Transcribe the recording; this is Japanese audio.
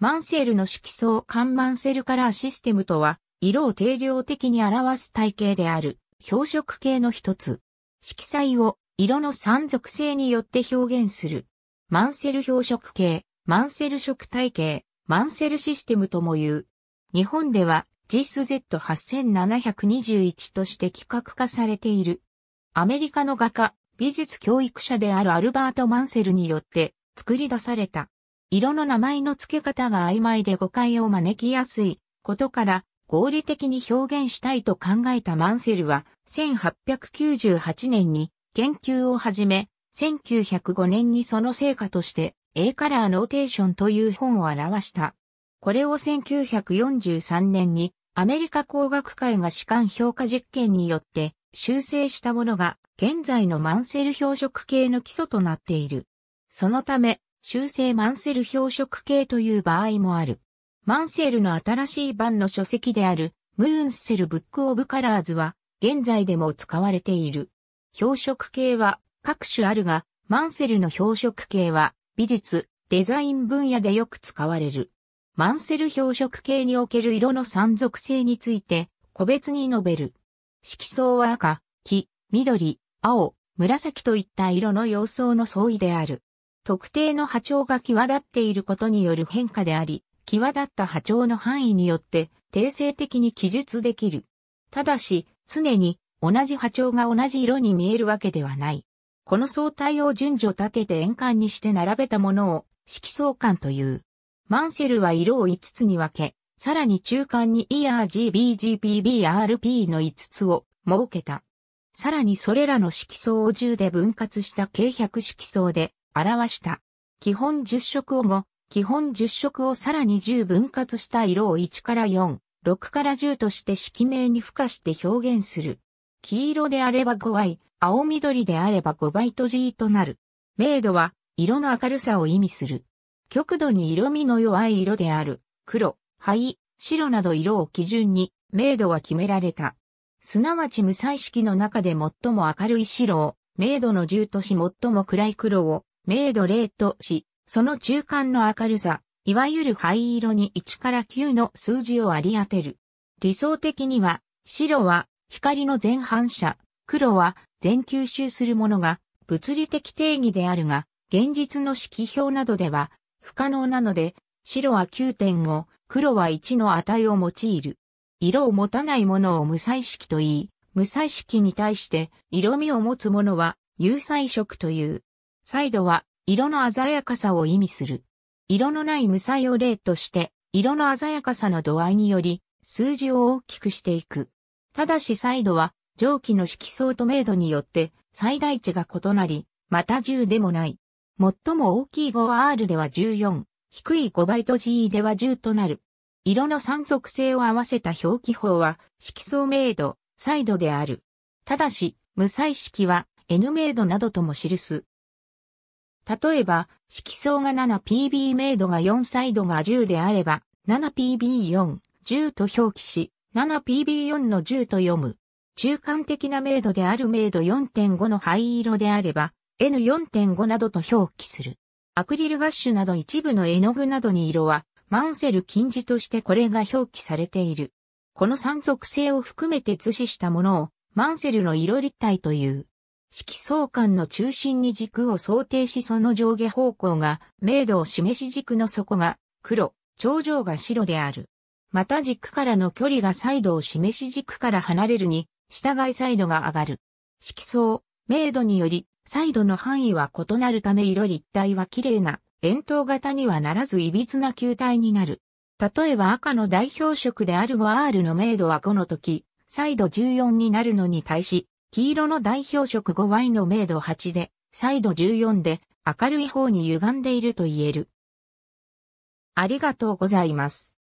マンセルの色相間マンセルカラーシステムとは、色を定量的に表す体系である、表色系の一つ。色彩を色の三属性によって表現する。マンセル表色系、マンセル色体系、マンセルシステムとも言う。日本では JISZ8721 として規格化されている。アメリカの画家、美術教育者であるアルバート・マンセルによって作り出された色の名前の付け方が曖昧で誤解を招きやすいことから合理的に表現したいと考えたマンセルは1898年に研究を始め1905年にその成果として A カラーノーテーションという本を表した。これを1943年にアメリカ工学会が士官評価実験によって修正したものが現在のマンセル表色系の基礎となっている。そのため、修正マンセル標色系という場合もある。マンセルの新しい版の書籍である、ムーンセルブックオブカラーズは、現在でも使われている。標色系は各種あるが、マンセルの標色系は美術、デザイン分野でよく使われる。マンセル標色系における色の三属性について個別に述べる。色相は赤、黄、緑、青、紫といった色の様相の相違である。特定の波長が際立っていることによる変化であり、際立った波長の範囲によって定性的に記述できる。ただし、常に同じ波長が同じ色に見えるわけではない。この相対を順序立てて円環にして並べたものを色相環という。マンセルは色を5つに分け、さらに中間に ERGBGPBRP の5つを設けた。さらにそれらの色相を10で分割した軽百色相で、表した。基本十色を5、基本十色をさらに十分割した色を1から4、6から10として色名に付加して表現する。黄色であれば5倍、青緑であれば5倍と G となる。明度は色の明るさを意味する。極度に色味の弱い色である、黒、灰、白など色を基準に、明度は決められた。すなわち無彩色の中で最も明るい白を、明度の10とし最も暗い黒を、明度0とし、その中間の明るさ、いわゆる灰色に1から9の数字を割り当てる。理想的には、白は光の全反射、黒は全吸収するものが物理的定義であるが、現実の式表などでは不可能なので、白は9.5、黒は1の値を用いる。色を持たないものを無彩色と言い、無彩色に対して色味を持つものは有彩色という。サイドは色の鮮やかさを意味する。色のない無彩を例として、色の鮮やかさの度合いにより、数字を大きくしていく。ただしサイドは、蒸気の色相と明度によって、最大値が異なり、また10でもない。最も大きい5 R では14、低い5倍と g では10となる。色の三属性を合わせた表記法は、色相明度、サイドである。ただし、無彩色は N 明度などとも記す。例えば、色相が 7pb 明度が4サイドが10であれば、7pb4、10と表記し、7pb4 の10と読む。中間的な明度である明度4.5の灰色であれば、N4.5 などと表記する。アクリルガッシュなど一部の絵の具などに色は、マンセル禁止としてこれが表記されている。この三属性を含めて図示したものを、マンセルの色立体という。色相間の中心に軸を想定しその上下方向が明度を示し軸の底が黒、頂上が白である。また軸からの距離がサイドを示し軸から離れるに、従いサイドが上がる。色相、明度により、サイドの範囲は異なるため色立体は綺麗な、円筒型にはならず歪な球体になる。例えば赤の代表色である 5R の明度は5の時、サイド14になるのに対し、黄色の代表色 5Y の明度8で、イ度14で、明るい方に歪んでいると言える。ありがとうございます。